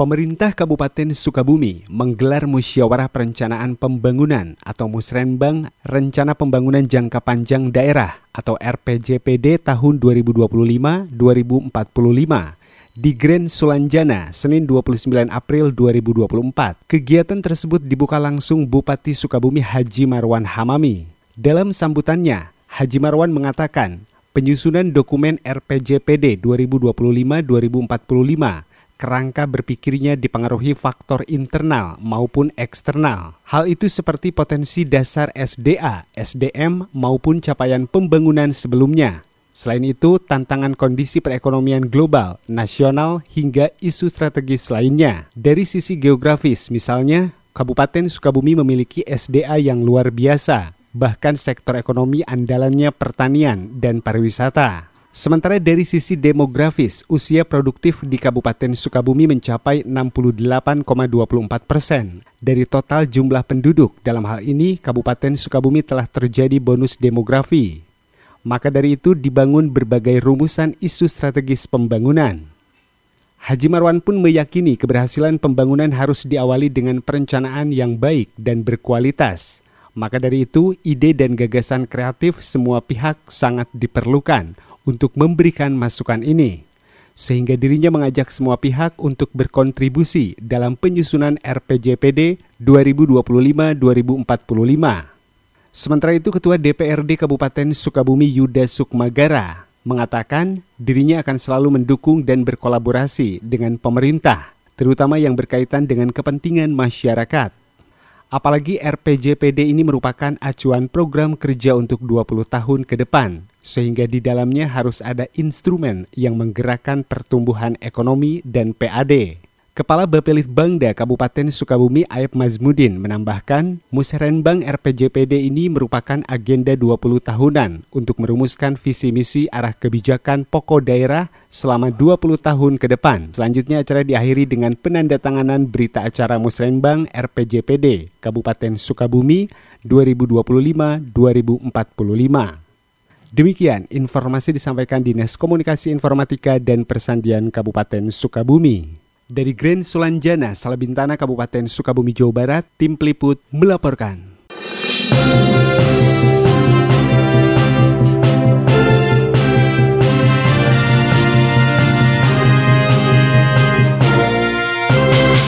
Pemerintah Kabupaten Sukabumi menggelar musyawarah perencanaan pembangunan atau musrenbang Rencana Pembangunan Jangka Panjang Daerah atau RPJPD tahun 2025-2045 di Grand Sulanjana, Senin 29 April 2024. Kegiatan tersebut dibuka langsung Bupati Sukabumi Haji Marwan Hamami. Dalam sambutannya, Haji Marwan mengatakan, penyusunan dokumen RPJPD 2025-2045 kerangka berpikirnya dipengaruhi faktor internal maupun eksternal. Hal itu seperti potensi dasar SDA, SDM, maupun capaian pembangunan sebelumnya. Selain itu, tantangan kondisi perekonomian global, nasional, hingga isu strategis lainnya. Dari sisi geografis, misalnya, Kabupaten Sukabumi memiliki SDA yang luar biasa, bahkan sektor ekonomi andalannya pertanian dan pariwisata. Sementara dari sisi demografis, usia produktif di Kabupaten Sukabumi mencapai 68,24 persen. Dari total jumlah penduduk, dalam hal ini Kabupaten Sukabumi telah terjadi bonus demografi. Maka dari itu dibangun berbagai rumusan isu strategis pembangunan. Haji Marwan pun meyakini keberhasilan pembangunan harus diawali dengan perencanaan yang baik dan berkualitas. Maka dari itu, ide dan gagasan kreatif semua pihak sangat diperlukan untuk memberikan masukan ini, sehingga dirinya mengajak semua pihak untuk berkontribusi dalam penyusunan RPJPD 2025-2045. Sementara itu Ketua DPRD Kabupaten Sukabumi Yuda Sukmagara mengatakan dirinya akan selalu mendukung dan berkolaborasi dengan pemerintah, terutama yang berkaitan dengan kepentingan masyarakat. Apalagi RPJPD ini merupakan acuan program kerja untuk 20 tahun ke depan, sehingga di dalamnya harus ada instrumen yang menggerakkan pertumbuhan ekonomi dan PAD. Kepala Bangda Kabupaten Sukabumi Aib Mazmudin menambahkan, Musrenbang RPJPD ini merupakan agenda 20 tahunan untuk merumuskan visi misi arah kebijakan pokok daerah selama 20 tahun ke depan. Selanjutnya acara diakhiri dengan penandatanganan berita acara Musrenbang RPJPD Kabupaten Sukabumi 2025-2045. Demikian informasi disampaikan Dinas Komunikasi Informatika dan Persandian Kabupaten Sukabumi. Dari Grand Sulanjana, Salabintana, Kabupaten Sukabumi, Jawa Barat, tim peliput melaporkan.